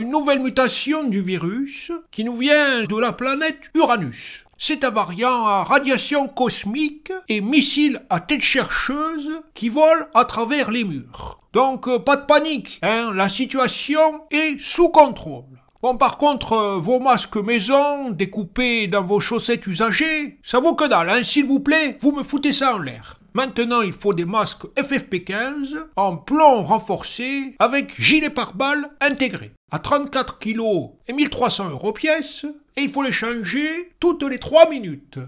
Une nouvelle mutation du virus qui nous vient de la planète Uranus. C'est un variant à radiation cosmique et missiles à tête chercheuse qui volent à travers les murs. Donc euh, pas de panique, hein, la situation est sous contrôle. Bon par contre, euh, vos masques maison découpés dans vos chaussettes usagées, ça vaut que dalle, hein. s'il vous plaît, vous me foutez ça en l'air. Maintenant, il faut des masques FFP15 en plomb renforcé avec gilet pare-balles intégré. À 34 kg et 1300 euros pièce. Et il faut les changer toutes les 3 minutes.